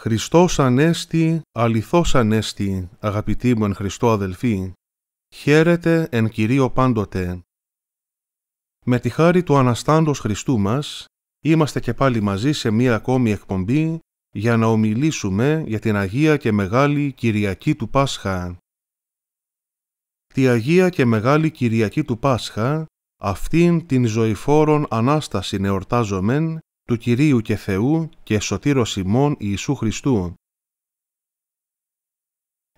Χριστός Ανέστη, αληθώς Ανέστη, αγαπητοί μου εν Χριστώ αδελφοί, χαίρετε εν Κυρίω πάντοτε. Με τη χάρη του Αναστάντος Χριστού μας, είμαστε και πάλι μαζί σε μία ακόμη εκπομπή για να ομιλήσουμε για την Αγία και Μεγάλη Κυριακή του Πάσχα. Τη Αγία και Μεγάλη Κυριακή του Πάσχα, αυτήν την ζωηφόρον Ανάσταση εορτάζομεν του Κυρίου και Θεού και Σωτήρος ημών Ιησού Χριστού.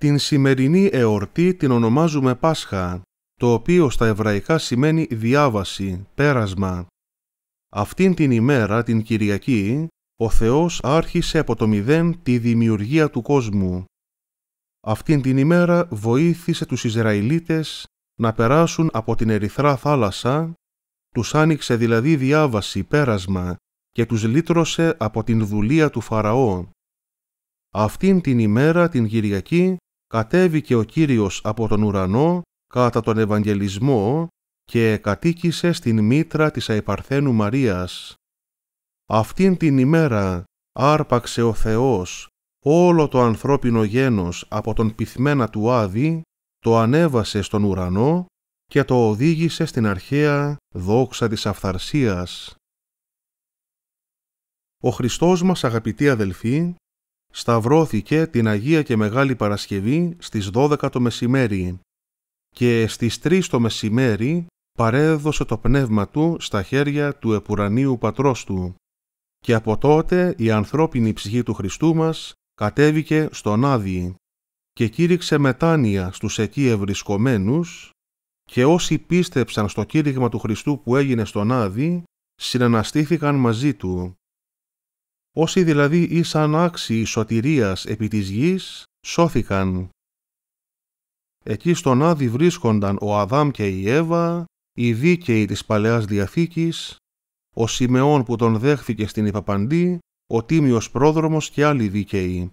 Την σημερινή εορτή την ονομάζουμε Πάσχα, το οποίο στα εβραϊκά σημαίνει διάβαση, πέρασμα. Αυτήν την ημέρα, την Κυριακή, ο Θεός άρχισε από το μηδέν τη δημιουργία του κόσμου. Αυτήν την ημέρα βοήθησε τους Ισραηλίτες να περάσουν από την ερυθρά θάλασσα, τους άνοιξε δηλαδή διάβαση, πέρασμα και τους λύτρωσε από την δουλεία του Φαραώ. Αυτήν την ημέρα την Κυριακή κατέβηκε ο Κύριος από τον ουρανό κατά τον Ευαγγελισμό και κατοίκησε στην μήτρα της Αϊπαρθένου Μαρίας. Αυτήν την ημέρα άρπαξε ο Θεός όλο το ανθρώπινο γένος από τον πυθμένα του Άδη, το ανέβασε στον ουρανό και το οδήγησε στην αρχαία δόξα της αυθαρσίας. Ο Χριστός μας αγαπητοί αδελφοί σταυρώθηκε την Αγία και Μεγάλη Παρασκευή στις 12 το μεσημέρι και στις 3 το μεσημέρι παρέδωσε το πνεύμα του στα χέρια του επουρανίου πατρός του και από τότε η ανθρώπινη ψυχή του Χριστού μας κατέβηκε στον Άδη και κήρυξε μετάνοια στους εκεί ευρισκομένους και όσοι πίστεψαν στο κήρυγμα του Χριστού που έγινε στον Άδη συναναστήθηκαν μαζί του Όσοι δηλαδή ήσαν άξιοι σωτηρίας επί της γης, σώθηκαν. Εκεί στον Άδη βρίσκονταν ο Αδάμ και η Εύα, οι δίκαιοι της Παλαιάς Διαθήκης, ο Σιμεών που τον δέχθηκε στην Υπαπαντή, ο Τίμιος Πρόδρομος και άλλοι δίκαιοι.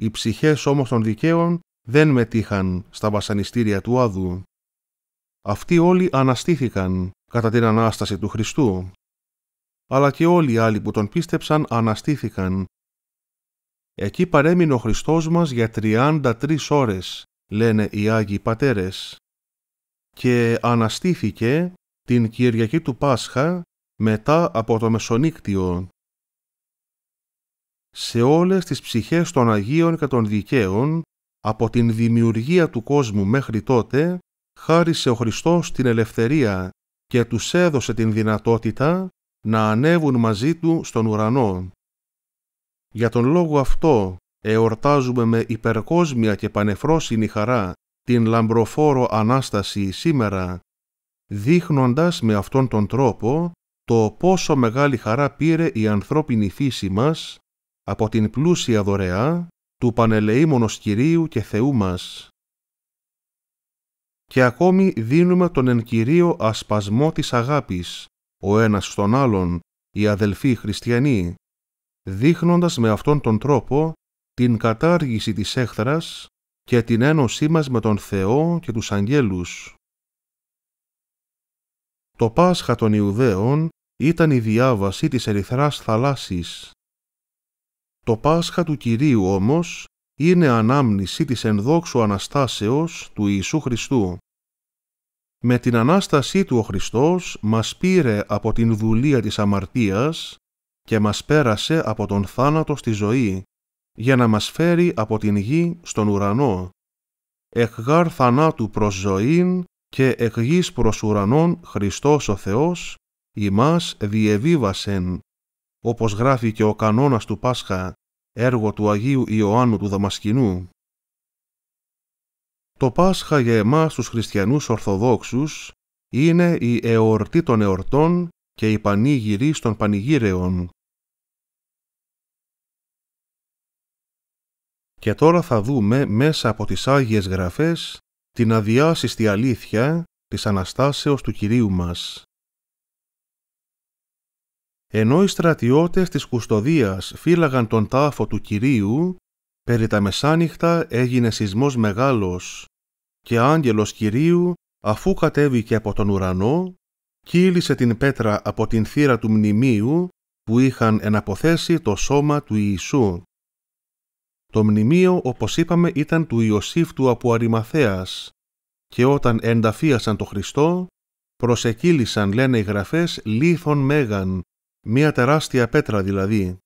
Οι ψυχές όμως των δικαίων δεν μετήχαν στα βασανιστήρια του Άδου. Αυτοί όλοι αναστήθηκαν κατά την Ανάσταση του Χριστού αλλά και όλοι οι άλλοι που τον πίστεψαν αναστήθηκαν. Εκεί παρέμεινε ο Χριστός μας για 33 ώρες, λένε οι Άγιοι Πατέρες, και αναστήθηκε την Κυριακή του Πάσχα μετά από το Μεσονύκτιο. Σε όλες τις ψυχές των Αγίων και των Δικαίων, από την δημιουργία του κόσμου μέχρι τότε, χάρισε ο Χριστός την ελευθερία και τους έδωσε την δυνατότητα να ανέβουν μαζί του στον ουρανό. Για τον λόγο αυτό εορτάζουμε με υπερκόσμια και πανεφρόσινη χαρά την λαμπροφόρο Ανάσταση σήμερα, δείχνοντας με αυτόν τον τρόπο το πόσο μεγάλη χαρά πήρε η ανθρώπινη φύση μας από την πλούσια δωρεά του Πανελεήμονος Κυρίου και Θεού μας. Και ακόμη δίνουμε τον εν Κυρίω ασπασμό της αγάπης, ο ένας στον άλλον οι αδελφοί χριστιανοί, δείχνοντας με αυτόν τον τρόπο την κατάργηση της έχθρας και την ένωσή μας με τον Θεό και τους αγγέλους. Το Πάσχα των Ιουδαίων ήταν η διάβαση της ερυθράς θαλάσσης. Το Πάσχα του Κυρίου όμως είναι ανάμνηση της ενδόξου Αναστάσεως του Ιησού Χριστού. Με την Ανάστασή του ο Χριστός μας πήρε από την δουλεία της αμαρτίας και μας πέρασε από τον θάνατο στη ζωή, για να μας φέρει από την γη στον ουρανό. Εκ θανάτου προς ζωήν και εκ γης προς ουρανών Χριστός ο Θεός ημάς διεβίβασεν, όπως γράφει και ο κανόνας του Πάσχα, έργο του Αγίου Ιωάννου του Δαμασκηνού. Το Πάσχα για εμάς τους χριστιανούς Ορθοδόξους είναι η εορτή των εορτών και η πανήγυρη των πανηγύρεων. Και τώρα θα δούμε μέσα από τις Άγιες Γραφές την αδιάσυστη αλήθεια της Αναστάσεως του Κυρίου μας. Ενώ οι στρατιώτες της Κουστοδίας φύλαγαν τον τάφο του Κυρίου, Περί τα μεσάνυχτα έγινε σεισμός μεγάλος και άγγελος Κυρίου, αφού κατέβηκε από τον ουρανό, κύλησε την πέτρα από την θύρα του μνημείου που είχαν εναποθέσει το σώμα του Ιησού. Το μνημείο, όπως είπαμε, ήταν του Ιωσήφ του από Αρημαθέας και όταν ενταφίασαν το Χριστό, προσεκύλησαν, λένε οι γραφές, λίθον μέγαν, μία τεράστια πέτρα δηλαδή.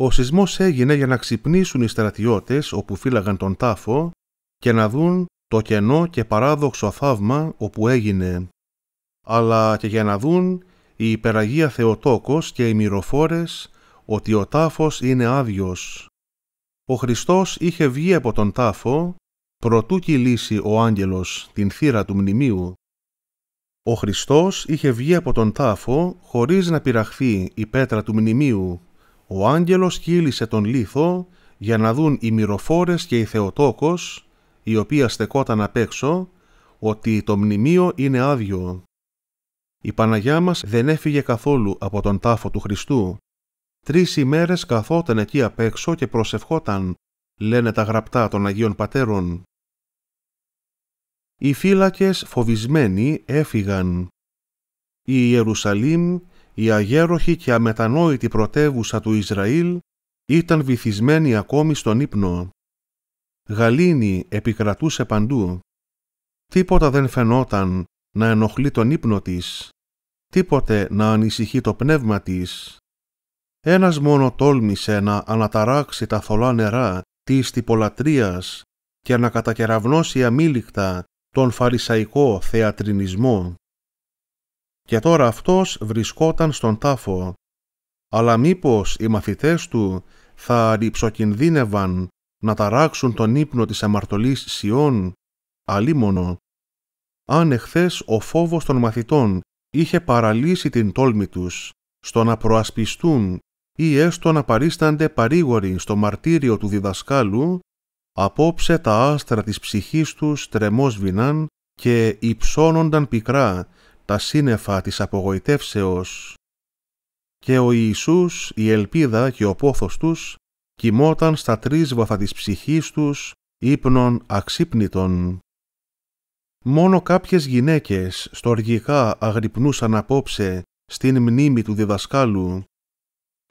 Ο σεισμός έγινε για να ξυπνήσουν οι στρατιώτες όπου φύλαγαν τον τάφο και να δουν το κενό και παράδοξο θαύμα όπου έγινε, αλλά και για να δουν η υπεραγία Θεοτόκος και οι μυροφόρες ότι ο τάφος είναι άδειος. Ο Χριστός είχε βγει από τον τάφο προτού κυλήσει ο άγγελος την θύρα του μνημείου. Ο Χριστός είχε βγει από τον τάφο χωρίς να πειραχθεί η πέτρα του μνημείου ο άγγελος κύλησε τον λίθο για να δουν οι μυροφόρες και η Θεοτόκος, η οποία στεκόταν απ' έξω, ότι το μνημείο είναι άδειο. Η Παναγιά μας δεν έφυγε καθόλου από τον τάφο του Χριστού. Τρεις ημέρες καθόταν εκεί απ' έξω και προσευχόταν, λένε τα γραπτά των Αγίων Πατέρων. Οι φύλακες φοβισμένοι έφυγαν. Η Ιερουσαλήμ η αγέροχη και αμετανόητη πρωτεύουσα του Ισραήλ ήταν βυθισμένη ακόμη στον ύπνο. Γαλήνη επικρατούσε παντού. Τίποτα δεν φαινόταν να ενοχλεί τον ύπνο της, τίποτε να ανησυχεί το πνεύμα της. Ένας μόνο τόλμησε να αναταράξει τα θολά νερά της τυπολατρίας και να κατακεραυνώσει αμήλικτα τον φαρισαϊκό θεατρινισμό. Και τώρα αυτός βρισκόταν στον τάφο. Αλλά μήπως οι μαθητές του θα ρηψοκινδύνευαν να ταράξουν τον ύπνο της αμαρτωλής Σιών, αλίμονο. Αν εχθές ο φόβος των μαθητών είχε παραλύσει την τόλμη τους στο να προασπιστούν ή έστω να παρίστανται παρήγοροι στο μαρτύριο του διδασκάλου, απόψε τα άστρα της ψυχής τους τρεμόσβηναν και υψώνονταν πικρά τα σύννεφα της απογοητεύσεως και ο Ιησούς, η ελπίδα και ο πόθος τους κοιμόταν στα τρίσβαθα της ψυχής τους ύπνων αξύπνητων. Μόνο κάποιες γυναίκες στοργικά αγρυπνούσαν απόψε στην μνήμη του διδασκάλου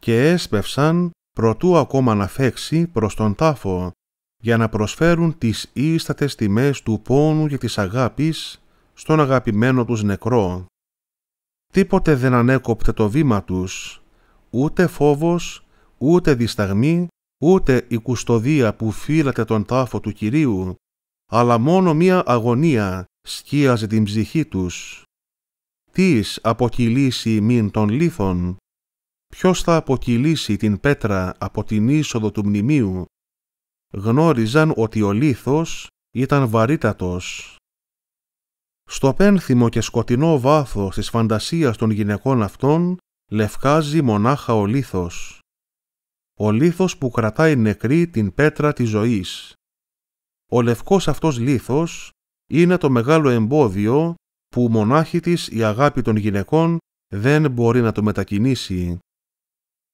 και έσπευσαν προτού ακόμα να φέξει προς τον τάφο για να προσφέρουν τις ίστατες τιμές του πόνου και της αγάπης στον αγαπημένο τους νεκρό. Τίποτε δεν ανέκοπτε το βήμα τους, ούτε φόβος, ούτε δισταγμή, ούτε η κουστοδία που φύλατε τον τάφο του Κυρίου, αλλά μόνο μία αγωνία σκίαζε την ψυχή τους. Τις αποκυλήσει μην των λίθων, ποιος θα αποκυλήσει την πέτρα από την είσοδο του μνημείου. Γνώριζαν ότι ο λίθος ήταν βαρύτατος. Στο πένθυμο και σκοτεινό βάθος της φαντασίας των γυναικών αυτών λευκάζει μονάχα ο λίθος. Ο λίθος που κρατάει νεκρή την πέτρα της ζωής. Ο λευκός αυτός λίθος είναι το μεγάλο εμπόδιο που μονάχη της η αγάπη των γυναικών δεν μπορεί να το μετακινήσει.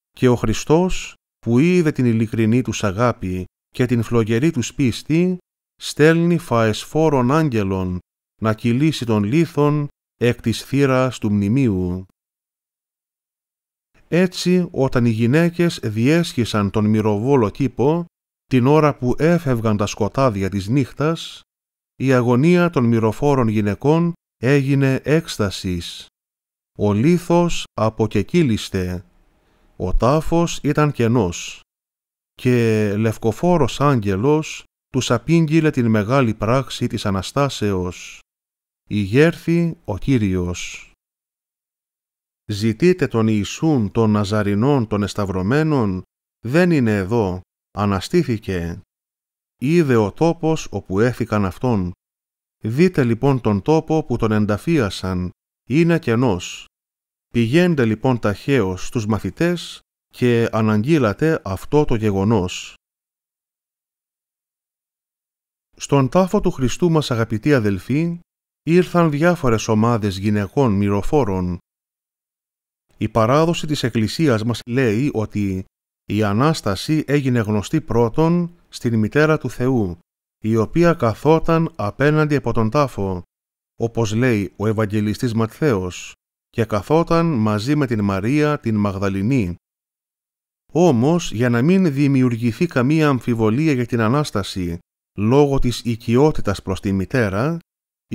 Και ο Χριστός που είδε την ειλικρινή τους αγάπη και την φλογερή τους πίστη στέλνει φαεσφόρων άγγελων να κυλήσει τον λίθον εκ της θύρας του μνημείου. Έτσι, όταν οι γυναίκες διέσχισαν τον μυροβόλο κήπο, την ώρα που έφευγαν τα σκοτάδια της νύχτας, η αγωνία των μυροφόρων γυναικών έγινε έκστασης. Ο λίθος αποκεκύλιστε, ο τάφος ήταν κενός και λευκοφόρος άγγελος τους απήγγειλε την μεγάλη πράξη της Αναστάσεως γέρθη ο Κύριος. Ζητείτε τον Ιησούν των Ναζαρινών των Εσταυρωμένων, δεν είναι εδώ, αναστήθηκε. Είδε ο τόπος όπου έφυγαν αυτόν. Δείτε λοιπόν τον τόπο που τον ενταφίασαν, είναι κενός. Πηγαίνετε λοιπόν ταχαίως στους μαθητές και αναγγείλατε αυτό το γεγονός. Στον τάφο του Χριστού μας αγαπητοί αδελφοί, ήρθαν διάφορες ομάδες γυναικών μυροφόρων. Η παράδοση της Εκκλησίας μας λέει ότι η Ανάσταση έγινε γνωστή πρώτον στην Μητέρα του Θεού, η οποία καθόταν απέναντι από τον τάφο, όπως λέει ο Ευαγγελιστής Ματθαίος, και καθόταν μαζί με την Μαρία την Μαγδαληνή. Όμως, για να μην δημιουργηθεί καμία αμφιβολία για την Ανάσταση, λόγω της οικειότητας προς τη μητέρα,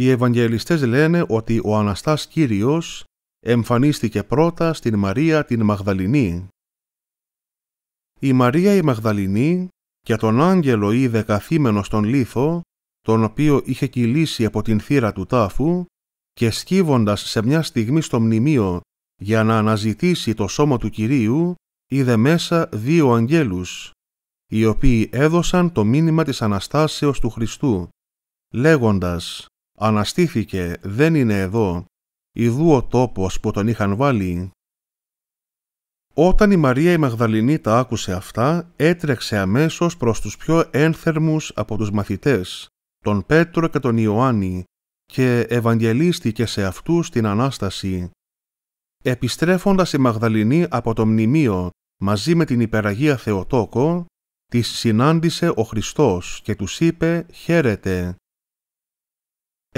οι Ευαγγελιστές λένε ότι ο Αναστάς Κύριος εμφανίστηκε πρώτα στην Μαρία την Μαγδαληνή. Η Μαρία η Μαγδαληνή και τον άγγελο είδε καθήμενο στον λίθο, τον οποίο είχε κυλήσει από την θύρα του τάφου και σκύβοντας σε μια στιγμή στο μνημείο για να αναζητήσει το σώμα του Κυρίου, είδε μέσα δύο αγγέλους, οι οποίοι έδωσαν το μήνυμα της Αναστάσεως του Χριστού, λέγοντας αναστήθηκε, δεν είναι εδώ, ιδού ο τόπος που τον είχαν βάλει. Όταν η Μαρία η Μαγδαληνή τα άκουσε αυτά, έτρεξε αμέσως προς τους πιο ένθερμους από τους μαθητές, τον Πέτρο και τον Ιωάννη, και ευαγγελίστηκε σε αυτούς την Ανάσταση. Επιστρέφοντας η Μαγδαληνή από το μνημείο μαζί με την υπεραγία Θεοτόκο, της συνάντησε ο Χριστός και τους είπε «Χαίρετε»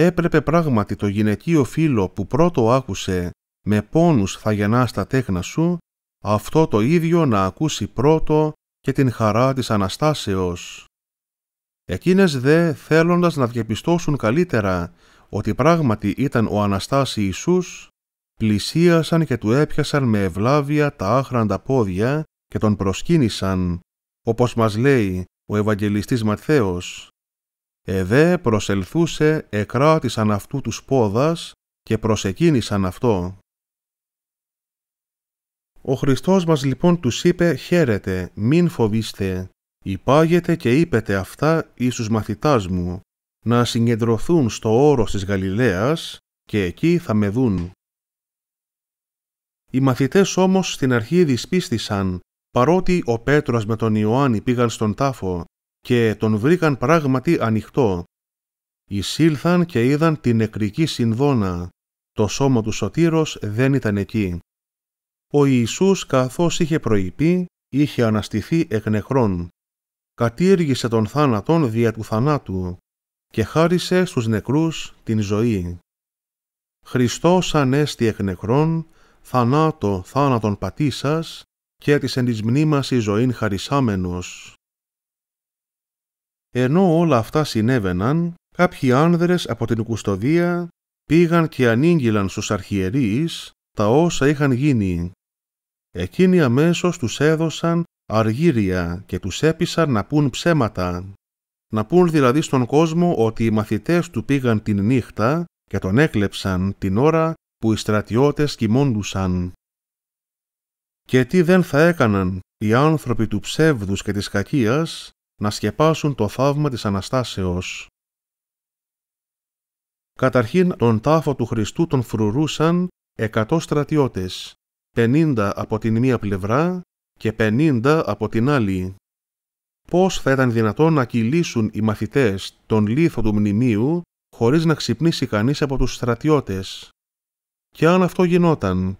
έπρεπε πράγματι το γυναικείο φίλο που πρώτο άκουσε «Με πόνους θα γεννάς τα τέχνα σου» αυτό το ίδιο να ακούσει πρώτο και την χαρά της Αναστάσεως. Εκείνες δε θέλοντας να διαπιστώσουν καλύτερα ότι πράγματι ήταν ο Αναστάσης Ιησούς, πλησίασαν και του έπιασαν με ευλάβεια τα άχραντα πόδια και τον προσκύνησαν, όπως μας λέει ο Ευαγγελιστής Ματθαίος. Εδέ προσελθούσε εκράτησαν αυτού τους πόδας και προσεκίνησαν αυτό. Ο Χριστός μας λοιπόν τους είπε «Χαίρετε, μην φοβήστε, υπάγετε και είπετε αυτά εις τους μαθητάς μου, να συγκεντρωθούν στο όρος της Γαλιλαίας και εκεί θα με δουν». Οι μαθητές όμως στην αρχή δυσπίστησαν, παρότι ο Πέτρος με τον Ιωάννη πήγαν στον τάφο και τον βρήκαν πράγματι ανοιχτό. Εισήλθαν και είδαν την νεκρική συνδόνα. Το σώμα του σωτήρος δεν ήταν εκεί. Ο Ιησούς καθώς είχε προηπεί, είχε αναστηθεί εκ νεκρών. Κατήργησε τον θάνατον δια του θανάτου και χάρισε στους νεκρούς την ζωή. Χριστός ανέστη εκ νεκρών, θανάτο θάνατον πατήσας και της εν της μνήμας ζωήν χαρισάμενος. Ενώ όλα αυτά συνέβαιναν, κάποιοι άνδρες από την Κουστοδία πήγαν και ανήγγυλαν στους αρχιερείς τα όσα είχαν γίνει. Εκείνοι αμέσως τους έδωσαν αργύρια και τους έπεισαν να πούν ψέματα. Να πούν δηλαδή στον κόσμο ότι οι μαθητές του πήγαν την νύχτα και τον έκλεψαν την ώρα που οι στρατιώτες κοιμώντουσαν. Και τι δεν θα έκαναν οι άνθρωποι του ψεύδους και της κακίας, να σκεπάσουν το θαύμα της Αναστάσεως. Καταρχήν τον τάφο του Χριστού τον φρουρούσαν 100 στρατιώτες, 50 από την μία πλευρά και 50 από την άλλη. Πώς θα ήταν δυνατόν να κυλήσουν οι μαθητές τον λίθο του μνημείου χωρίς να ξυπνήσει κανείς από τους στρατιώτες. Και αν αυτό γινόταν,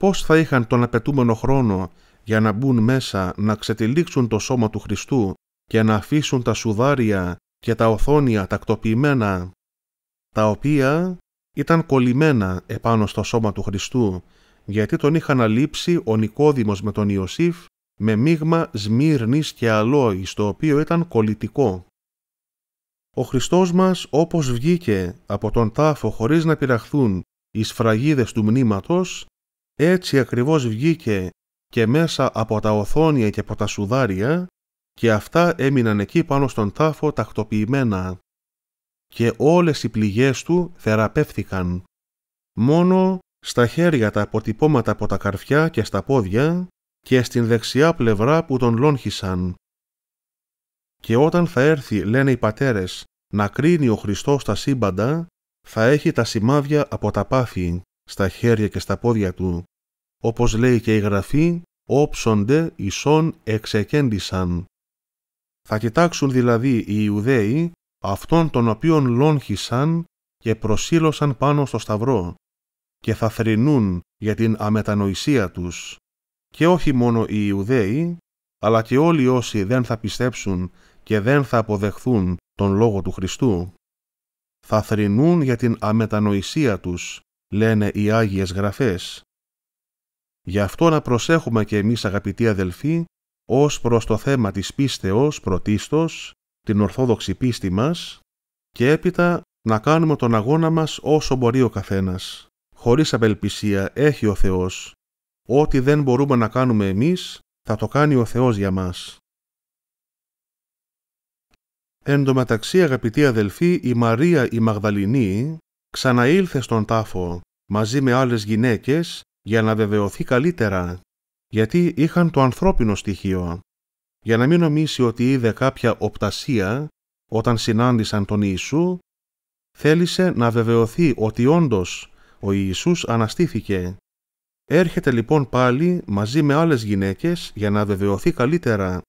πώς θα είχαν τον απαιτούμενο χρόνο για να μπουν μέσα να ξετυλίξουν το σώμα του Χριστού και να αφήσουν τα σουδάρια και τα οθόνια τακτοποιημένα, τα οποία ήταν κολλημένα επάνω στο σώμα του Χριστού, γιατί τον είχαν αλείψει ο Νικόδημος με τον Ιωσήφ με μείγμα σμύρνης και αλόης, το οποίο ήταν κολλητικό. Ο Χριστός μας όπως βγήκε από τον τάφο χωρίς να πειραχθούν οι σφραγίδες του μνήματος, έτσι ακριβώς βγήκε και μέσα από τα οθόνια και από τα σουδάρια και αυτά έμειναν εκεί πάνω στον τάφο τακτοποιημένα και όλες οι πληγές του θεραπεύθηκαν. Μόνο στα χέρια τα αποτυπώματα από τα καρφιά και στα πόδια και στην δεξιά πλευρά που τον λόγχισαν. Και όταν θα έρθει, λένε οι πατέρες, να κρίνει ο Χριστός τα σύμπαντα, θα έχει τα σημάδια από τα πάθη, στα χέρια και στα πόδια του. Όπως λέει και η Γραφή, όψονται ισόν εξεκέντησαν. Θα κοιτάξουν δηλαδή οι Ιουδαίοι αυτόν τον οποίον λόγχισαν και προσήλωσαν πάνω στο σταυρό και θα θρηνούν για την αμετανοησία τους και όχι μόνο οι Ιουδαίοι αλλά και όλοι όσοι δεν θα πιστέψουν και δεν θα αποδεχθούν τον Λόγο του Χριστού. Θα θρηνούν για την αμετανοησία τους, λένε οι Άγιες Γραφές. Γι' αυτό να προσέχουμε και εμείς αγαπητοί αδελφοί ως προς το θέμα της πίστεως πρωτίστως, την ορθόδοξη πίστη μας και έπειτα να κάνουμε τον αγώνα μας όσο μπορεί ο καθένας. Χωρίς απελπισία έχει ο Θεός. Ό,τι δεν μπορούμε να κάνουμε εμείς θα το κάνει ο Θεός για μας. Εν τω μεταξύ αγαπητοί αδελφοί η Μαρία η Μαγδαληνή ξαναήλθε στον τάφο μαζί με άλλες γυναίκες για να βεβαιωθεί καλύτερα γιατί είχαν το ανθρώπινο στοιχείο, για να μην νομίσει ότι είδε κάποια οπτασία όταν συνάντησαν τον Ιησού, θέλησε να βεβαιωθεί ότι όντως ο Ιησούς αναστήθηκε. Έρχεται λοιπόν πάλι μαζί με άλλες γυναίκες για να βεβαιωθεί καλύτερα.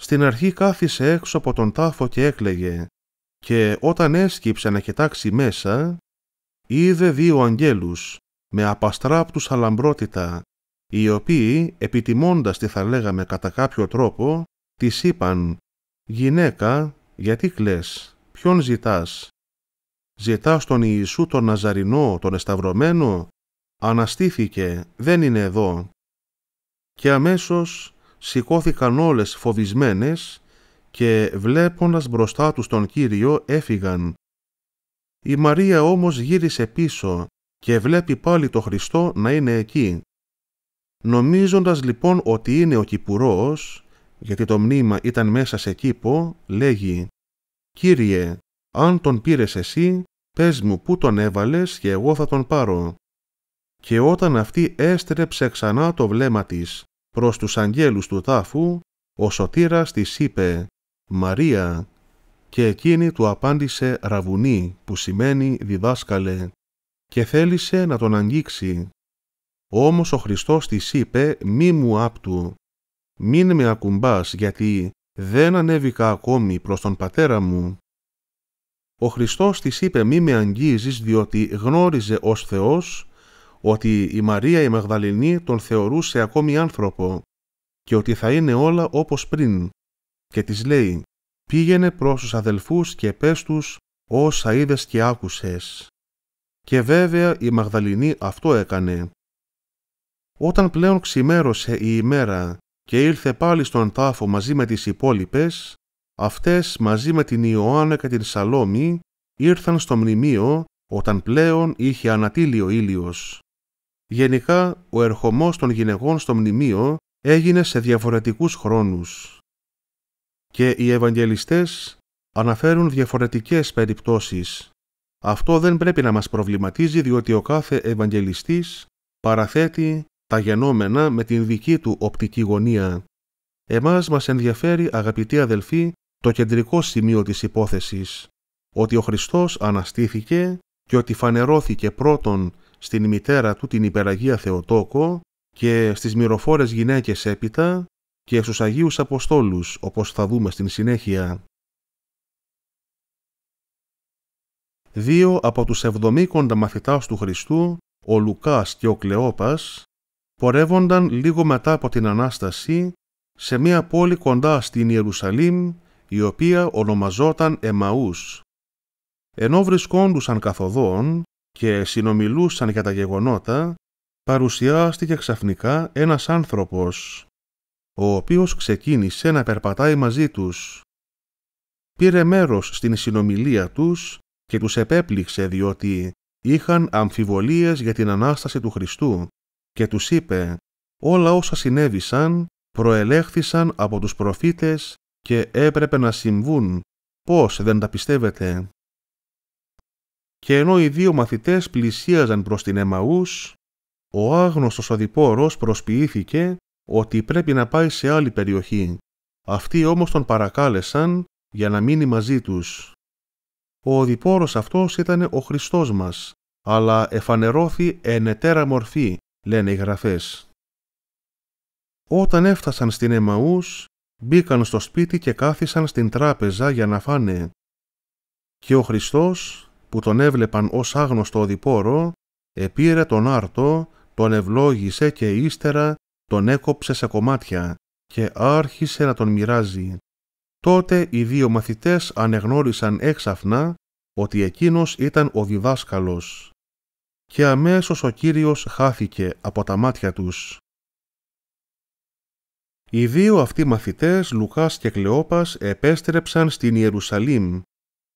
Στην αρχή κάθισε έξω από τον τάφο και έκλαιγε και όταν έσκυψε να κοιτάξει μέσα, είδε δύο αγγέλους με απαστράπτους αλαμπρότητα οι οποίοι, επιτιμώντας τι θα λέγαμε κατά κάποιο τρόπο, της είπαν «Γυναίκα, γιατί κλαις, ποιον ζητάς, ζητάς τον Ιησού τον Ναζαρινό, τον Εσταυρωμένο, αναστήθηκε, δεν είναι εδώ». Και αμέσως σηκώθηκαν όλες φοβισμένες και βλέποντας μπροστά τους τον Κύριο έφυγαν. Η Μαρία όμως γύρισε πίσω και βλέπει πάλι το Χριστό να είναι εκεί. Νομίζοντας λοιπόν ότι είναι ο Κυπουρός, γιατί το μνήμα ήταν μέσα σε κήπο, λέγει «Κύριε, αν τον πήρες εσύ, πες μου πού τον έβαλες και εγώ θα τον πάρω». Και όταν αυτή έστρεψε ξανά το βλέμμα της προς τους αγγέλους του τάφου, ο σωτήρας της είπε «Μαρία» και εκείνη του απάντησε «Ραβουνή» που σημαίνει «διδάσκαλε» και θέλησε να τον αγγίξει όμως ο Χριστός της είπε «Μη μου άπτου, μην με ακουμπάς γιατί δεν ανέβηκα ακόμη προς τον πατέρα μου». Ο Χριστός της είπε «Μη με αγγίζεις διότι γνώριζε ως Θεός ότι η Μαρία η Μαγδαληνή τον θεωρούσε ακόμη άνθρωπο και ότι θα είναι όλα όπως πριν και της λέει «Πήγαινε προς τους αδελφούς και πες τους όσα είδες και άκουσες». Και βέβαια η Μαγδαληνή αυτό έκανε όταν πλέον ξημέρωσε η ημέρα και ήλθε πάλι στον τάφο μαζί με τις υπόλοιπες, αυτές μαζί με την Ιωάννα και την Σαλόμη ήρθαν στο μνημείο όταν πλέον είχε ανατείλει ο ήλιος. Γενικά, ο ερχομός των γυναικών στο μνημείο έγινε σε διαφορετικούς χρόνους. Και οι Ευαγγελιστές αναφέρουν διαφορετικές περιπτώσεις. Αυτό δεν πρέπει να μας προβληματίζει διότι ο κάθε Ευαγγελιστής παραθέτει τα γενόμενα με την δική του οπτική γωνία. Εμάς μας ενδιαφέρει, αγαπητοί αδελφοί, το κεντρικό σημείο της υπόθεσης, ότι ο Χριστός αναστήθηκε και ότι φανερώθηκε πρώτον στην μητέρα του την Υπεραγία Θεοτόκο και στις μυροφόρες γυναίκες έπειτα και στους Αγίους Αποστόλους, όπως θα δούμε στην συνέχεια. Δύο από τους εβδομήκοντα μαθητάς του Χριστού, ο Λουκάς και ο Κλεόπας, πορεύονταν λίγο μετά από την Ανάσταση σε μια πόλη κοντά στην Ιερουσαλήμ, η οποία ονομαζόταν Εμαούς. Ενώ βρισκόντουσαν καθοδόν και συνομιλούσαν για τα γεγονότα, παρουσιάστηκε ξαφνικά ένας άνθρωπος, ο οποίος ξεκίνησε να περπατάει μαζί τους. Πήρε μέρος στην συνομιλία τους και τους επέπληξε διότι είχαν αμφιβολίες για την Ανάσταση του Χριστού και τους είπε «Όλα όσα συνέβησαν προελέχθησαν από τους προφήτες και έπρεπε να συμβούν, πώς δεν τα πιστεύετε». Και ενώ οι δύο μαθητές πλησίαζαν προς την Εμαούς, ο άγνωστος οδηπόρος προσποιήθηκε ότι πρέπει να πάει σε άλλη περιοχή. Αυτοί όμως τον παρακάλεσαν για να μείνει μαζί τους. Ο οδηπόρος αυτός ήταν ο Χριστός μας, αλλά εφανερώθη ενετέρα μορφή λένε οι γραφές. Όταν έφτασαν στην Εμαούς, μπήκαν στο σπίτι και κάθισαν στην τράπεζα για να φάνε. Και ο Χριστός, που τον έβλεπαν ως άγνωστο οδηπόρο, επήρε τον άρτο, τον ευλόγησε και ύστερα τον έκοψε σε κομμάτια και άρχισε να τον μοιράζει. Τότε οι δύο μαθητές ανεγνώρισαν έξαφνα ότι εκείνος ήταν ο διδάσκαλος και αμέσως ο Κύριος χάθηκε από τα μάτια τους. Οι δύο αυτοί μαθητές, Λουκάς και Κλεόπας, επέστρεψαν στην Ιερουσαλήμ.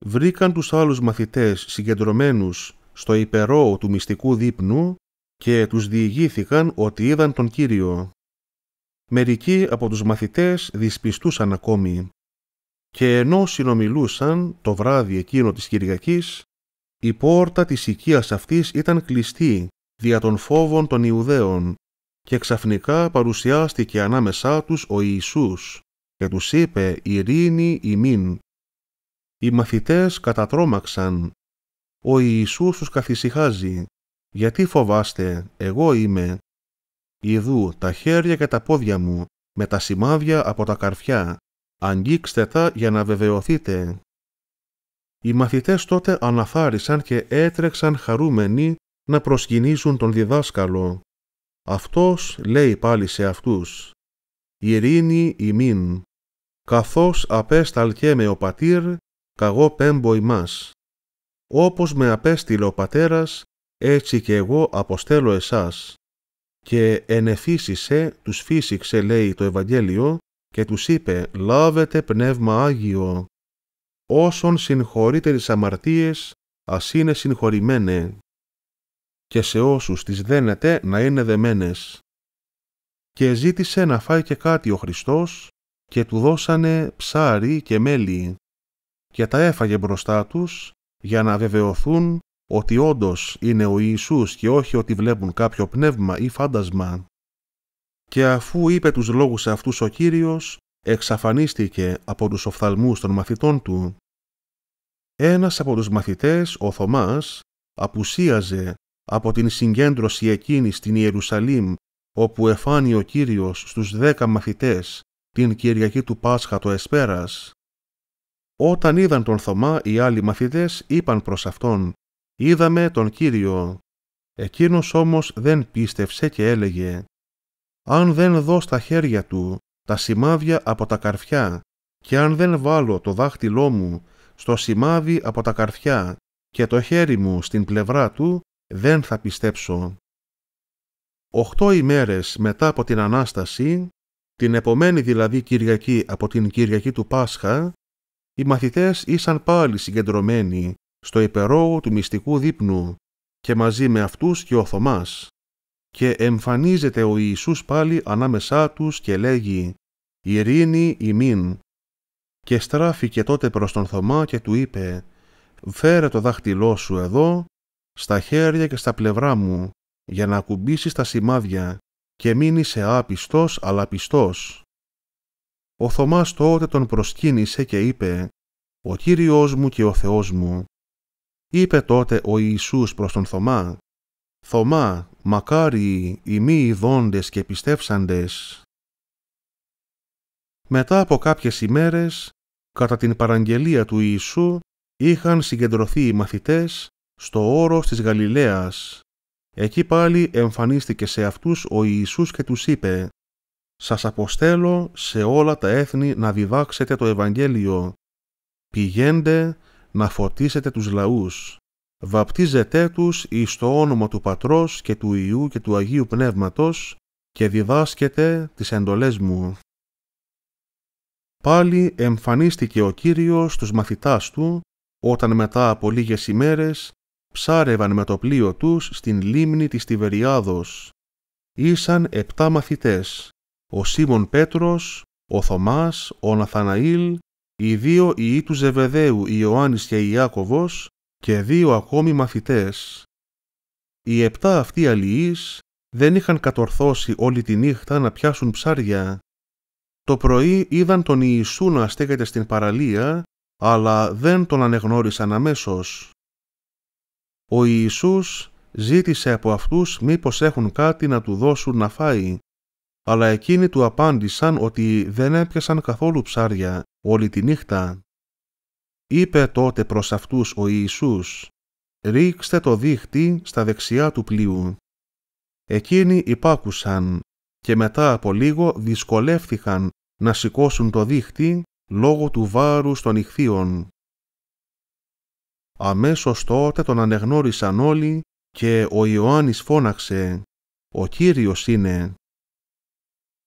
Βρήκαν τους άλλους μαθητές συγκεντρωμένους στο υπερό του μυστικού δείπνου και τους διηγήθηκαν ότι είδαν τον Κύριο. Μερικοί από τους μαθητές δυσπιστούσαν ακόμη. Και ενώ συνομιλούσαν το βράδυ εκείνο της Κυριακής, η πόρτα της οικίας αυτής ήταν κλειστή δια των φόβων των Ιουδαίων και ξαφνικά παρουσιάστηκε ανάμεσά τους ο Ιησούς και τους είπε «Ειρήνη ημίν». Οι μαθητές κατατρόμαξαν. Ο Ιησούς τους καθησυχάζει «Γιατί φοβάστε, εγώ είμαι». Ιδού τα χέρια και τα πόδια μου με τα σημάδια από τα καρφιά. Αγγίξτε τα για να βεβαιωθείτε οι μαθητές τότε αναθάρισαν και έτρεξαν χαρούμενοι να προσκυνήσουν τον διδάσκαλο. Αυτός λέει πάλι σε αυτούς «Ειρήνη ημίν, καθώς απέσταλκε με ο πατήρ, καγώ πέμπω ημάς. Όπως με απέστειλε ο πατέρας, έτσι και εγώ αποστέλω εσάς. Και ενεφύσισε, τους φύσηξε λέει το Ευαγγέλιο, και τους είπε «Λάβετε πνεύμα Άγιο» όσον συγχωρείτε τις αμαρτίες, ας είναι συγχωρημένε, και σε όσους τις δένετε να είναι δεμένες. Και ζήτησε να φάει και κάτι ο Χριστός, και του δώσανε ψάρι και μέλι, και τα έφαγε μπροστά τους, για να βεβαιωθούν ότι όντως είναι ο Ιησούς και όχι ότι βλέπουν κάποιο πνεύμα ή φάντασμα. Και αφού είπε τους λόγους αυτούς ο Κύριος, εξαφανίστηκε από τους οφθαλμούς των μαθητών του. Ένας από τους μαθητές, ο Θωμάς, απουσίαζε από την συγκέντρωση εκείνη στην Ιερουσαλήμ όπου εφάνει ο Κύριος στους δέκα μαθητές την Κυριακή του Πάσχα το Εσπέρας. Όταν είδαν τον Θωμά οι άλλοι μαθητές είπαν προς αυτόν «Είδαμε τον Κύριο». Εκείνος όμως δεν πίστευσε και έλεγε «Αν δεν δω στα χέρια του τα σημάδια από τα καρφιά και αν δεν βάλω το δάχτυλό μου στο σημάδι από τα καρφιά και το χέρι μου στην πλευρά του, δεν θα πιστέψω. Οχτώ ημέρες μετά από την Ανάσταση, την επομένη δηλαδή Κυριακή από την Κυριακή του Πάσχα, οι μαθητές ήσαν πάλι συγκεντρωμένοι στο υπερόγο του μυστικού δείπνου και μαζί με αυτούς και ο Θωμάς και εμφανίζεται ο Ιησούς πάλι ανάμεσά τους και λέγει «Ηρήνη ημίν». Και στράφηκε τότε προς τον Θωμά και του είπε «Φέρε το δάχτυλό σου εδώ, στα χέρια και στα πλευρά μου, για να ακουμπήσεις τα σημάδια και μην είσαι άπιστος αλλά πιστός». Ο Θωμάς τότε τον προσκύνησε και είπε «Ο Κύριος μου και ο Θεός μου». Είπε τότε ο Ιησούς προς τον Θωμά «Θωμά, μακάρι οι μη ειδώντες και πιστεύσαντες. Μετά από κάποιες ημέρες, κατά την παραγγελία του Ιησού, είχαν συγκεντρωθεί οι μαθητές στο όρος της Γαλιλαίας. Εκεί πάλι εμφανίστηκε σε αυτούς ο Ιησούς και τους είπε «Σας αποστέλω σε όλα τα έθνη να διδάξετε το Ευαγγέλιο. Πηγαίντε να φωτίσετε τους λαούς» βαπτίζεται τους εις το όνομα του Πατρός και του Ιού και του Αγίου Πνεύματος και διδάσκεται τις εντολές μου. Πάλι εμφανίστηκε ο Κύριος στους μαθητάς του, όταν μετά από λίγες ημέρες ψάρευαν με το πλοίο τους στην λίμνη της Τιβεριάδος. Ήσαν επτά μαθητές, ο Σίμων Πέτρος, ο Θωμάς, ο Ναθαναήλ, οι δύο ιοί του Ζεβεδαίου Ιωάννης και Ιάκωβος και δύο ακόμη μαθητές. Οι επτά αυτοί αλληλείς δεν είχαν κατορθώσει όλη τη νύχτα να πιάσουν ψάρια. Το πρωί είδαν τον Ιησού να στέκεται στην παραλία, αλλά δεν τον ανεγνώρισαν αμέσως. Ο Ιησούς ζήτησε από αυτούς μήπως έχουν κάτι να του δώσουν να φάει, αλλά εκείνοι του απάντησαν ότι δεν έπιασαν καθόλου ψάρια όλη τη νύχτα. Είπε τότε προς αυτούς ο Ιησούς «Ρίξτε το δίχτυ στα δεξιά του πλοίου». Εκείνοι υπάκουσαν και μετά από λίγο δυσκολεύτηκαν να σηκώσουν το δίχτυ λόγω του βάρους των ηχθείων. Αμέσως τότε τον ανεγνώρισαν όλοι και ο Ιωάννης φώναξε «Ο Κύριος είναι».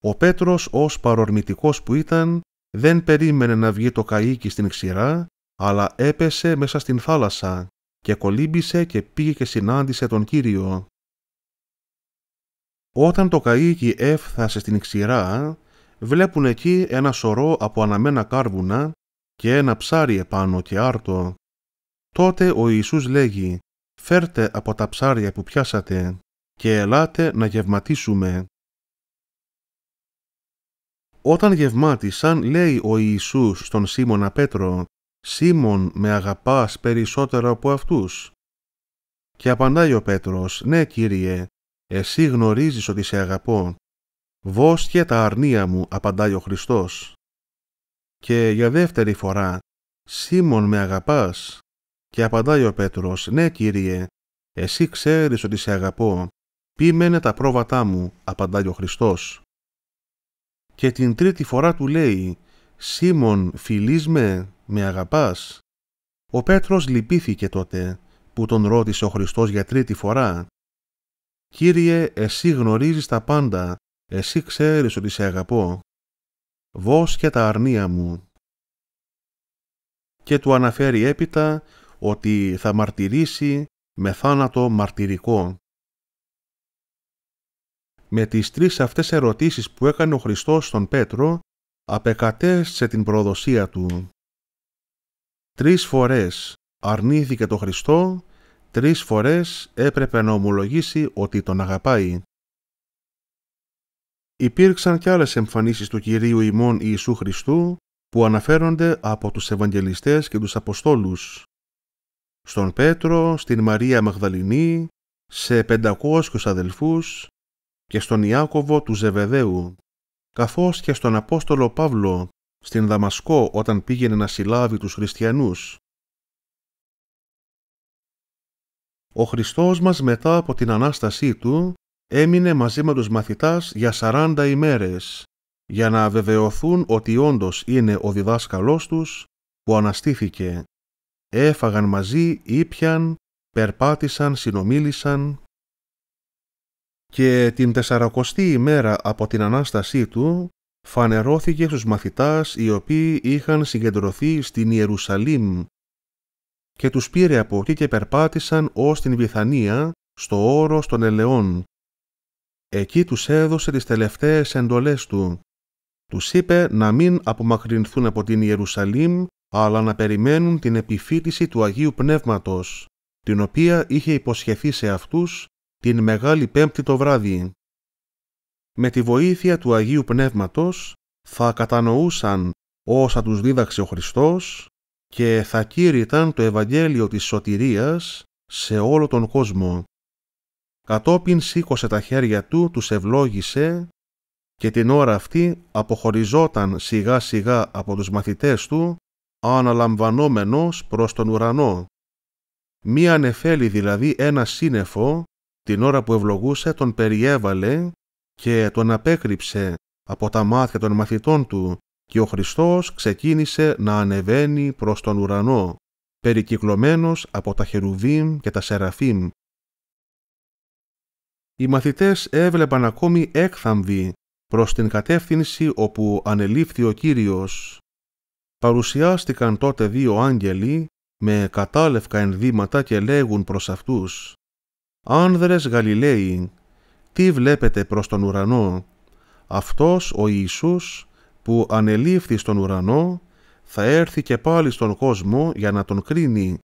Ο Πέτρος ως παρορμητικός που ήταν δεν περίμενε να βγει το καΐκι στην ξηρά αλλά έπεσε μέσα στην θάλασσα και κολύμπησε και πήγε και συνάντησε τον Κύριο. Όταν το καΐκι έφθασε στην ξηρά, βλέπουν εκεί ένα σωρό από αναμένα κάρβουνα και ένα ψάρι επάνω και άρτο. Τότε ο Ιησούς λέγει «Φέρτε από τα ψάρια που πιάσατε και ελάτε να γευματίσουμε». Όταν γευμάτισαν, λέει ο Ιησούς στον Σίμωνα Πέτρο Σίμων με αγαπάς περισσότερο από αυτούς. Και απαντάει ο Πέτρος, ναι κύριε, εσύ γνωρίζεις ότι σε αγαπώ. και τα αρνία μου, απαντάει ο Χριστός. Και για δεύτερη φορά, Σίμων με αγαπάς. Και απαντάει ο Πέτρος, ναι κύριε, εσύ ξέρεις ότι σε αγαπώ. Πείμενε τα πρόβατά μου, απαντάει ο Χριστός. Και την τρίτη φορά του λέει, Σίμων φιλείς με, με αγαπάς». Ο Πέτρος λυπήθηκε τότε που τον ρώτησε ο Χριστός για τρίτη φορά. «Κύριε, εσύ γνωρίζεις τα πάντα, εσύ ξέρεις ότι σε αγαπώ. Βώς και τα αρνία μου». Και του αναφέρει έπειτα ότι θα μαρτυρήσει με θάνατο μαρτυρικό. Με τις τρεις αυτές ερωτήσεις που έκανε ο Χριστός στον Πέτρο, απεκατέστησε την προδοσία του. Τρεις φορές αρνήθηκε το Χριστό, τρεις φορές έπρεπε να ομολογήσει ότι τον αγαπάει. Υπήρξαν κι άλλες εμφανίσεις του Κυρίου ημών Ιησού Χριστού που αναφέρονται από τους Ευαγγελιστές και τους Αποστόλους. Στον Πέτρο, στην Μαρία Μαγδαληνή, σε 500 αδελφούς και στον Ιάκωβο του Ζεβεδαίου, καθώς και στον Απόστολο Παύλο στην Δαμασκό όταν πήγαινε να συλλάβει τους χριστιανούς. Ο Χριστός μας μετά από την Ανάστασή Του έμεινε μαζί με τους μαθητάς για 40 ημέρες για να βεβαιωθούν ότι όντως είναι ο διδάσκαλός τους που αναστήθηκε. Έφαγαν μαζί, ήπιαν, περπάτησαν, συνομίλησαν και την τεσσαρακοστή ημέρα από την Ανάστασή Του φανερώθηκε στους μαθητάς οι οποίοι είχαν συγκεντρωθεί στην Ιερουσαλήμ και τους πήρε από εκεί και περπάτησαν ως την Βιθανία, στο όρος των Ελαιών. Εκεί τους έδωσε τις τελευταίες εντολές του. Τους είπε να μην απομακρυνθούν από την Ιερουσαλήμ, αλλά να περιμένουν την επιφύτηση του Αγίου Πνεύματος, την οποία είχε υποσχεθεί σε αυτούς την Μεγάλη Πέμπτη το βράδυ με τη βοήθεια του Αγίου Πνεύματος θα κατανοούσαν όσα τους δίδαξε ο Χριστός και θα κήρυταν το Ευαγγέλιο της σωτηρίας σε όλο τον κόσμο. Κατόπιν σήκωσε τα χέρια του, τους ευλόγησε και την ώρα αυτή αποχωριζόταν σιγά σιγά από τους μαθητές του, αναλαμβανόμενος προς τον ουρανό. Μία νεφέλη δηλαδή ένα σύννεφο, την ώρα που ευλογούσε τον περιέβαλε και τον απέκρυψε από τα μάτια των μαθητών του και ο Χριστός ξεκίνησε να ανεβαίνει προς τον ουρανό, περικυκλωμένος από τα χερουβίμ και τα σεραφίμ. Οι μαθητές έβλεπαν ακόμη έκθαμβοι προς την κατεύθυνση όπου ανελήφθη ο Κύριος. Παρουσιάστηκαν τότε δύο άγγελοι με κατάλευκα ενδύματα και λέγουν προς αυτούς «Άνδρες Γαλιλαίοι, τι βλέπετε προς τον ουρανό. Αυτός ο Ιησούς που ανελήφθη στον ουρανό θα έρθει και πάλι στον κόσμο για να τον κρίνει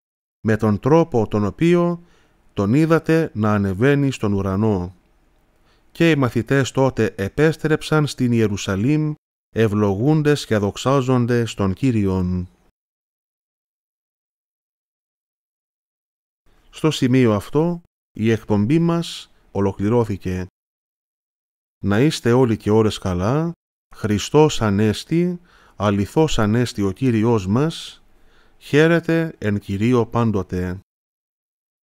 με τον τρόπο τον οποίο τον είδατε να ανεβαίνει στον ουρανό. Και οι μαθητές τότε επέστρεψαν στην Ιερουσαλήμ ευλογούντες και δοξάζονται στον Κύριον. Στο σημείο αυτό η εκπομπή μας ολοκληρώθηκε. Να είστε όλοι και ώρες καλά, Χριστός Ανέστη, αληθώς Ανέστη ο Κύριός μας, χαίρετε εν Κυρίω πάντοτε.